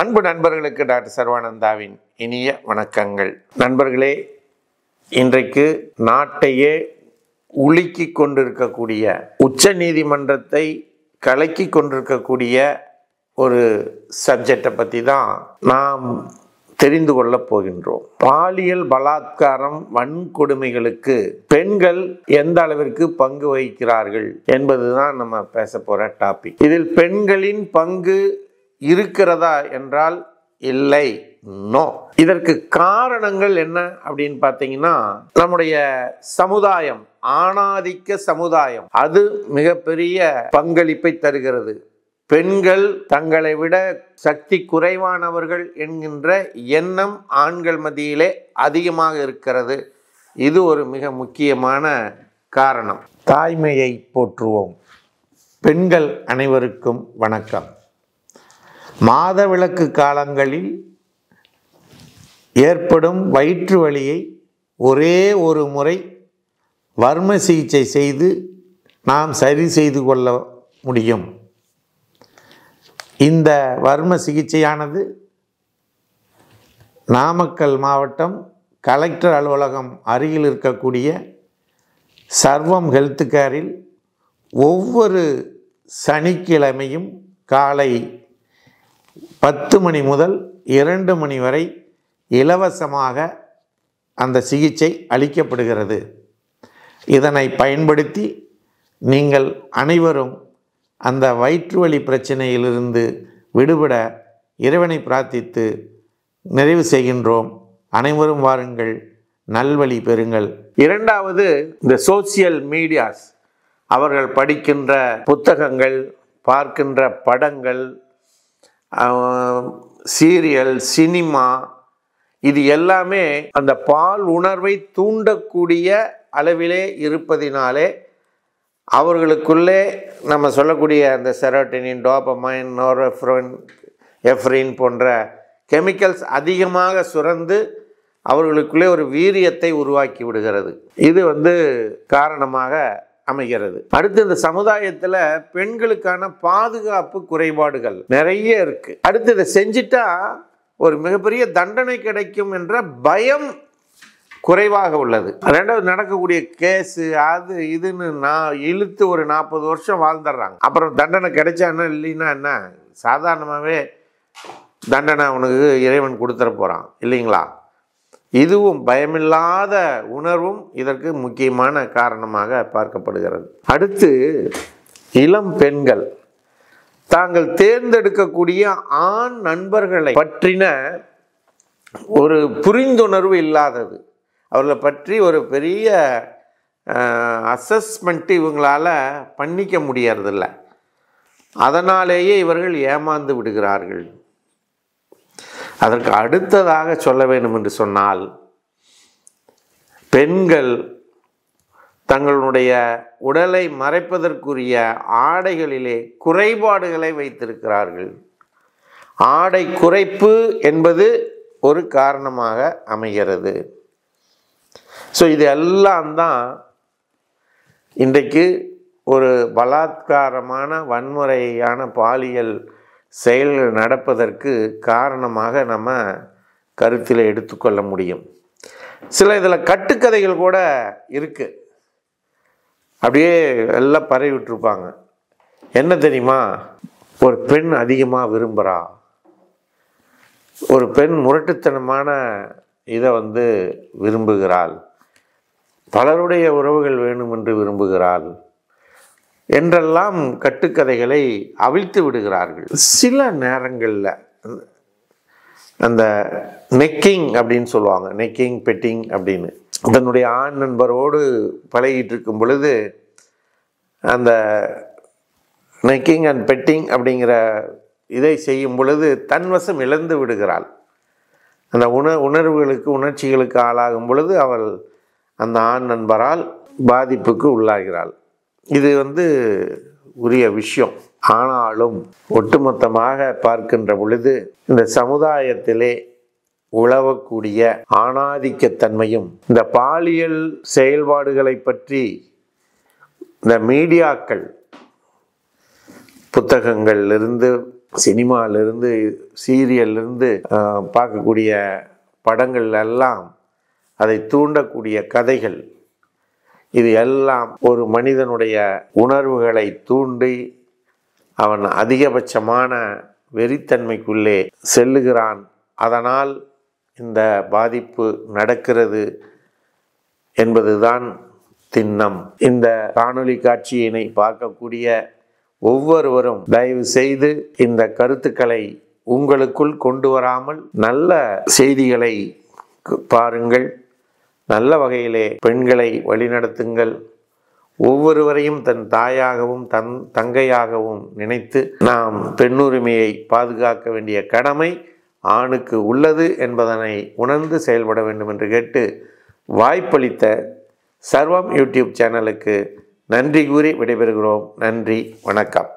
அன்பு நண்பர்களுக்கு டாக்டர் சர்வானந்தாவின் இனிய வணக்கங்கள் நண்பர்களே இன்றைக்கு நாட்டையே உலுக்கி கொண்டிருக்கக்கூடிய உச்ச நீதிமன்றத்தை கலக்கி கொண்டிருக்கக்கூடிய ஒரு சப்ஜெக்டை பற்றி தான் நாம் தெரிந்து கொள்ளப் போகின்றோம் பாலியல் பலாத்காரம் வன்கொடுமைகளுக்கு பெண்கள் எந்த அளவிற்கு பங்கு வகிக்கிறார்கள் என்பதுதான் நம்ம பேச போகிற டாபிக் இதில் பெண்களின் பங்கு இருக்கிறதா என்றால் இல்லை நோ இதற்கு காரணங்கள் என்ன அப்படின்னு பார்த்தீங்கன்னா நம்முடைய சமுதாயம் ஆணாதிக்க சமுதாயம் அது மிகப்பெரிய பங்களிப்பை தருகிறது பெண்கள் தங்களை விட சக்தி குறைவானவர்கள் என்கின்ற எண்ணம் ஆண்கள் மத்தியிலே அதிகமாக இருக்கிறது இது ஒரு மிக முக்கியமான காரணம் தாய்மையை போற்றுவோம் பெண்கள் அனைவருக்கும் வணக்கம் மாதவிளக்கு காலங்களில் ஏற்படும் வயிற்று வலியை ஒரே ஒரு முறை வர்ம சிகிச்சை செய்து நாம் சரி செய்து கொள்ள முடியும் இந்த வர்ம சிகிச்சையானது நாமக்கல் மாவட்டம் கலெக்டர் அலுவலகம் அருகில் இருக்கக்கூடிய சர்வம் ஹெல்த் கேரில் ஒவ்வொரு சனிக்கிழமையும் காலை பத்து மணி முதல் இரண்டு மணி வரை இலவசமாக அந்த சிகிச்சை அளிக்கப்படுகிறது இதனை பயன்படுத்தி நீங்கள் அனைவரும் அந்த வயிற்று வலி பிரச்சனையிலிருந்து விடுபட இறைவனை பிரார்த்தித்து நிறைவு செய்கின்றோம் அனைவரும் வாருங்கள் நல்வழி பெறுங்கள் இரண்டாவது இந்த சோசியல் மீடியாஸ் அவர்கள் படிக்கின்ற புத்தகங்கள் பார்க்கின்ற படங்கள் சீரியல் சினிமா இது எல்லாமே அந்த பால் உணர்வை தூண்டக்கூடிய அளவிலே இருப்பதினாலே அவர்களுக்குள்ளே நம்ம சொல்லக்கூடிய அந்த செரோட்டினின் டோபமைன் நோரஃப்ரோன் எஃப்ரின் போன்ற கெமிக்கல்ஸ் அதிகமாக சுரந்து அவர்களுக்குள்ளே ஒரு வீரியத்தை உருவாக்கி விடுகிறது இது வந்து காரணமாக அமைகிறது அடுத்து இந்த சமுதாயத்தில் பெண்களுக்கான பாதுகாப்பு குறைபாடுகள் நிறைய இருக்கு அடுத்து இதை செஞ்சிட்டா ஒரு மிகப்பெரிய தண்டனை கிடைக்கும் என்ற பயம் குறைவாக உள்ளது ரெண்டாவது நடக்கக்கூடிய கேஸு அது இதுன்னு நான் இழுத்து ஒரு நாற்பது வருஷம் வாழ்ந்துடுறாங்க அப்புறம் தண்டனை கிடைச்சான்னா இல்லைன்னா என்ன சாதாரணமாகவே தண்டனை அவனுக்கு இறைவன் கொடுத்துட போகிறான் இல்லைங்களா இதுவும் பயமில்லாத உணர்வும் இதற்கு முக்கியமான காரணமாக பார்க்கப்படுகிறது அடுத்து இளம் பெண்கள் தாங்கள் தேர்ந்தெடுக்கக்கூடிய ஆண் நண்பர்களை பற்றின ஒரு புரிந்துணர்வு இல்லாதது அவர்களை பற்றி ஒரு பெரிய அசஸ்மெண்ட் இவங்களால் பண்ணிக்க முடியறதில்ல அதனாலேயே இவர்கள் ஏமாந்து விடுகிறார்கள் அதற்கு அடுத்ததாக சொல்ல வேண்டும் என்று சொன்னால் பெண்கள் தங்களுடைய உடலை மறைப்பதற்குரிய ஆடைகளிலே குறைபாடுகளை வைத்திருக்கிறார்கள் ஆடை குறைப்பு என்பது ஒரு காரணமாக அமைகிறது ஸோ இது எல்லாம் தான் இன்றைக்கு ஒரு பலாத்காரமான வன்முறையான பாலியல் செயல்கள் நடப்பதற்கு காரணமாக நம்ம கருத்தில் எடுத்துக்கொள்ள முடியும் சில இதில் கட்டுக்கதைகள் கூட இருக்குது அப்படியே எல்லாம் பரவி விட்டுருப்பாங்க என்ன தெரியுமா ஒரு பெண் அதிகமாக விரும்புகிறா ஒரு பெண் முரட்டுத்தனமான இதை வந்து விரும்புகிறாள் பலருடைய உறவுகள் வேணும் என்று விரும்புகிறாள் என்றெல்லாம் கட்டுக்கதைகளை அவிழ்த்து விடுகிறார்கள் சில நேரங்களில் அந்த நெக்கிங் அப்படின்னு சொல்லுவாங்க நெக்கிங் பெட்டிங் அப்படின்னு தன்னுடைய ஆண் நண்பரோடு பழகிட்டு இருக்கும் பொழுது அந்த நெக்கிங் அண்ட் பெட்டிங் அப்படிங்கிற இதை செய்யும் பொழுது தன்வசம் இழந்து விடுகிறாள் அந்த உண உணர்வுகளுக்கு உணர்ச்சிகளுக்கு ஆளாகும் பொழுது அவள் அந்த ஆண் நண்பரால் பாதிப்புக்கு உள்ளாகிறாள் இது வந்து உரிய விஷயம் ஆனாலும் ஒட்டுமொத்தமாக பார்க்கின்ற பொழுது இந்த சமுதாயத்திலே உழவக்கூடிய ஆணாதிக்கத்தன்மையும் இந்த பாலியல் செயல்பாடுகளை பற்றி இந்த மீடியாக்கள் புத்தகங்கள்லேருந்து சினிமாலேருந்து சீரியல்லிருந்து பார்க்கக்கூடிய படங்கள் எல்லாம் அதை தூண்டக்கூடிய கதைகள் இது எல்லாம் ஒரு மனிதனுடைய உணர்வுகளை தூண்டி அவன் அதிகபட்சமான வெறித்தன்மைக்குள்ளே செல்லுகிறான் அதனால் இந்த பாதிப்பு நடக்கிறது என்பதுதான் திண்ணம் இந்த காணொலி காட்சியினை பார்க்கக்கூடிய ஒவ்வொருவரும் தயவு செய்து இந்த கருத்துக்களை உங்களுக்குள் கொண்டு வராமல் நல்ல செய்திகளை பாருங்கள் நல்ல வகையிலே பெண்களை வழிநடத்துங்கள் ஒவ்வொருவரையும் தன் தாயாகவும் தன் தங்கையாகவும் நினைத்து நாம் பெண்ணுரிமையை பாதுகாக்க வேண்டிய கடமை ஆணுக்கு உள்ளது என்பதனை உணர்ந்து செயல்பட வேண்டும் என்று கேட்டு வாய்ப்பளித்த சர்வம் யூடியூப் சேனலுக்கு நன்றி கூறி விடைபெறுகிறோம் நன்றி வணக்கம்